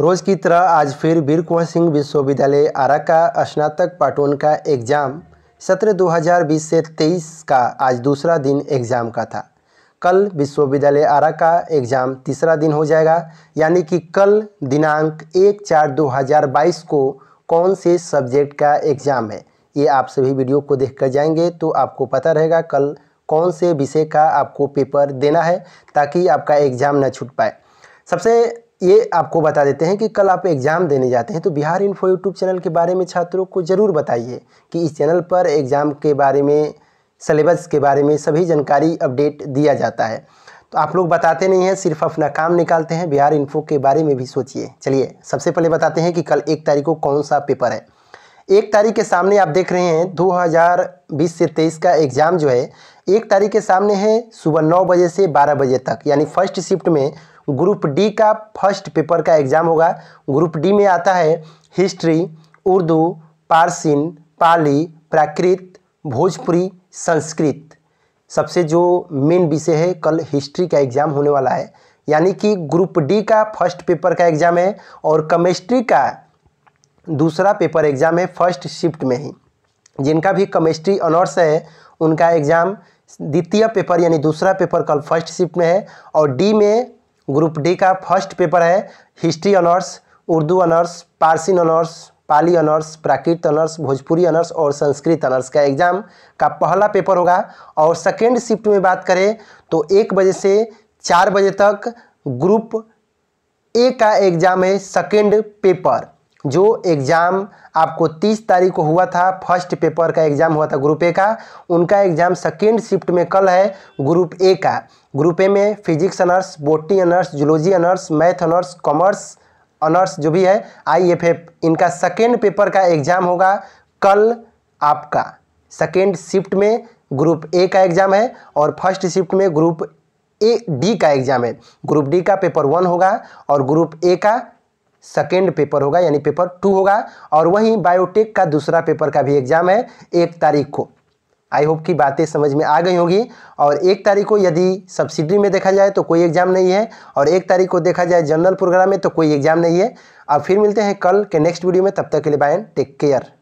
रोज़ की तरह आज फिर वीर कुंवर सिंह विश्वविद्यालय आरा का स्नातक पाटोन का एग्ज़ाम सत्र 2020 से 23 का आज दूसरा दिन एग्ज़ाम का था कल विश्वविद्यालय आरा का एग्ज़ाम तीसरा दिन हो जाएगा यानी कि कल दिनांक एक चार 2022 को कौन से सब्जेक्ट का एग्ज़ाम है ये आप सभी वीडियो को देख कर जाएंगे तो आपको पता रहेगा कल कौन से विषय का आपको पेपर देना है ताकि आपका एग्ज़ाम न छूट पाए सबसे ये आपको बता देते हैं कि कल आप एग्ज़ाम देने जाते हैं तो बिहार इन्फो यूट्यूब चैनल के बारे में छात्रों को ज़रूर बताइए कि इस चैनल पर एग्ज़ाम के बारे में सिलेबस के बारे में सभी जानकारी अपडेट दिया जाता है तो आप लोग बताते नहीं हैं सिर्फ अपना काम निकालते हैं बिहार इन्फो के बारे में भी सोचिए चलिए सबसे पहले बताते हैं कि कल एक तारीख को कौन सा पेपर है एक तारीख के सामने आप देख रहे हैं 2020 से 23 का एग्ज़ाम जो है एक तारीख के सामने है सुबह नौ बजे से बारह बजे तक यानी फर्स्ट शिफ्ट में ग्रुप डी का फर्स्ट पेपर का एग्ज़ाम होगा ग्रुप डी में आता है हिस्ट्री उर्दू पारसिन पाली प्राकृत भोजपुरी संस्कृत सबसे जो मेन विषय है कल हिस्ट्री का एग्ज़ाम होने वाला है यानी कि ग्रुप डी का फर्स्ट पेपर का एग्ज़ाम है और केमिस्ट्री का दूसरा पेपर एग्ज़ाम है फर्स्ट शिफ्ट में ही जिनका भी केमिस्ट्री ऑनर्स है उनका एग्ज़ाम द्वितीय पेपर यानी दूसरा पेपर कल फर्स्ट शिफ्ट में है और डी में ग्रुप डी का फर्स्ट पेपर है history honours Urdu honours Parsi honours Pali honours Prakrit honours Bhojpuri honours और संस्कृत ऑनर्स का एग्ज़ाम का पहला पेपर होगा और सेकेंड शिफ्ट में बात करें तो एक बजे से चार बजे तक ग्रुप ए का एग्ज़ाम है सेकेंड पेपर जो एग्ज़ाम आपको 30 तारीख को हुआ था फर्स्ट पेपर का एग्ज़ाम हुआ था ग्रुप ए का उनका एग्ज़ाम सेकेंड शिफ्ट में कल है ग्रुप ए का ग्रुप ए में physics honours botany honours zoology honours math honours commerce honours जो भी है आईएफएफ इनका सेकेंड पेपर का एग्ज़ाम होगा कल आपका सेकेंड शिफ्ट में ग्रुप ए का एग्ज़ाम है और फर्स्ट शिफ्ट में ग्रुप ए डी का एग्ज़ाम है ग्रुप डी का पेपर वन होगा और ग्रुप ए का सेकेंड पेपर होगा यानी पेपर टू होगा और वहीं बायोटेक का दूसरा पेपर का भी एग्जाम है एक तारीख को आई होप की बातें समझ में आ गई होगी और एक तारीख को यदि सब्सिडी में देखा जाए तो कोई एग्ज़ाम नहीं है और एक तारीख को देखा जाए जनरल प्रोग्राम में तो कोई एग्ज़ाम नहीं है अब फिर मिलते हैं कल के नेक्स्ट वीडियो में तब तक के लिए बाय टेक केयर